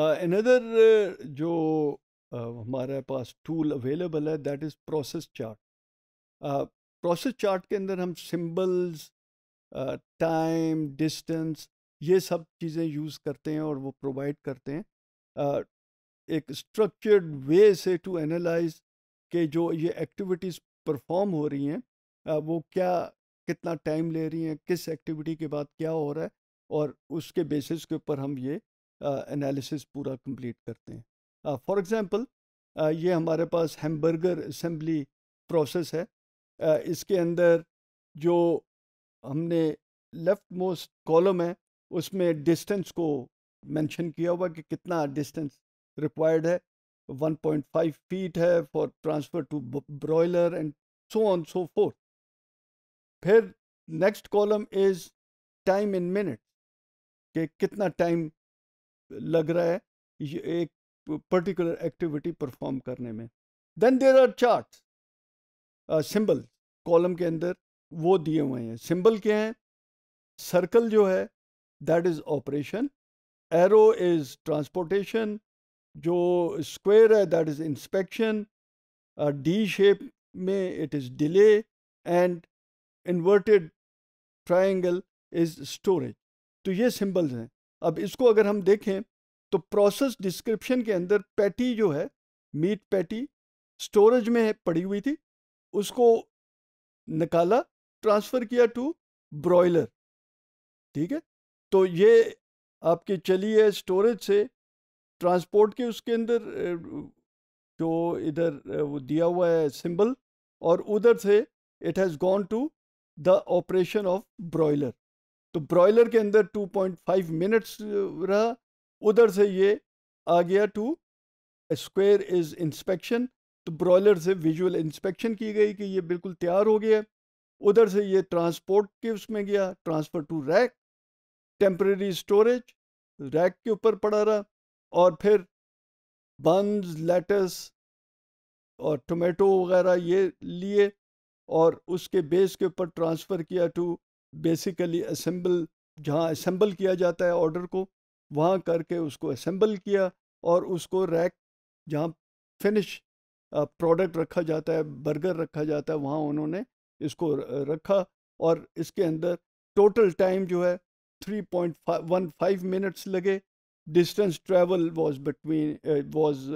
another जो हमारे पास टूल अवेलेबल है that is process chart process chart के अंदर हम सिंबल्स टाइम डिस्टेंस ये सब चीज़ें यूज़ करते हैं और वो प्रोवाइड करते हैं uh, एक स्ट्रक्चर्ड वे से टू एनालाइज के जो ये एक्टिविटीज़ परफॉर्म हो रही हैं uh, वो क्या कितना टाइम ले रही हैं किस एक्टिविटी के बाद क्या हो रहा है और उसके बेसिस के ऊपर हम ये एनालिसिस पूरा कंप्लीट करते हैं फॉर एग्ज़ाम्पल ये हमारे पास हेम्बर्गर असम्बली प्रोसेस है uh, इसके अंदर जो हमने लेफ्ट मोस्ट कॉलम है उसमें डिस्टेंस को मेंशन किया हुआ कि कितना डिस्टेंस रिक्वायर्ड है 1.5 फीट है for transfer to broiler and so on so fourth फिर next column is time in minute कि कितना टाइम लग रहा है ये एक पर्टिकुलर एक्टिविटी परफॉर्म करने में then there are chart symbol column के अंदर वो दिए हुए हैं सिंबल क्या हैं सर्कल जो है that is operation arrow is transportation जो स्क्वायर है that is inspection D shape में it is delay and inverted triangle is storage तो ये सिंबल्स हैं अब इसको अगर हम देखें तो प्रोसेस डिस्क्रिप्शन के अंदर पैटी जो है मीट पैटी स्टोरेज में पड़ी हुई थी उसको निकाला ट्रांसफ़र किया टू ब्रॉयलर ठीक है तो ये आपकी चली है स्टोरेज से ट्रांसपोर्ट के उसके अंदर जो इधर वो दिया हुआ है सिंबल और उधर से it has gone to the operation of broiler तो ब्रॉयलर के अंदर 2.5 मिनट्स रहा उधर से ये आ गया टू स्क्वेयर इज इंस्पेक्शन तो ब्रॉयलर से विजुअल इंस्पेक्शन की गई कि ये बिल्कुल तैयार हो गया उधर से ये ट्रांसपोर्ट के उसमें गया transfer to rack temporary storage rack के ऊपर पड़ा रहा और फिर बंस लेटस और टोमेटो वगैरह ये लिए और उसके बेस के ऊपर ट्रांसफ़र किया टू बेसिकली असेंबल जहाँ असेंबल किया जाता है ऑर्डर को वहाँ करके उसको असेंबल किया और उसको रैक जहाँ फिनिश प्रोडक्ट रखा जाता है बर्गर रखा जाता है वहाँ उन्होंने इसको रखा और इसके अंदर टोटल टाइम जो है three point one five minutes लगे distance travel was between was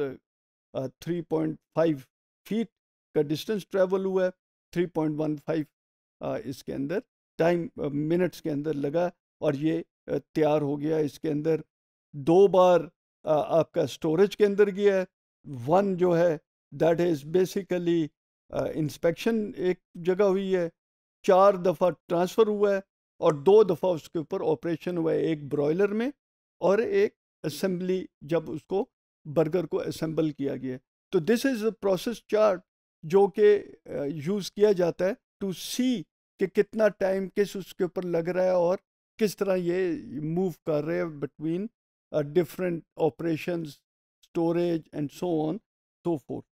three point five feet का डिस्टेंस ट्रैवल हुआ है थ्री पॉइंट वन फाइव इसके अंदर टाइम मिनट्स uh, के अंदर लगा और ये तैयार हो गया इसके अंदर दो बार आपका स्टोरेज के अंदर गया है वन जो है दैट इज़ बेसिकली इंस्पेक्शन एक जगह हुई है चार दफ़ा ट्रांसफ़र हुआ है और दो दफ़ा उसके ऊपर ऑपरेशन हुआ है एक ब्रॉयलर में और एक असम्बली जब उसको बर्गर को असम्बल किया गया तो this is a process chart जो कि यूज़ किया जाता है टू सी कि कितना टाइम किस उसके ऊपर लग रहा है और किस तरह ये मूव कर रहे हैं between different operations storage and so on so fourth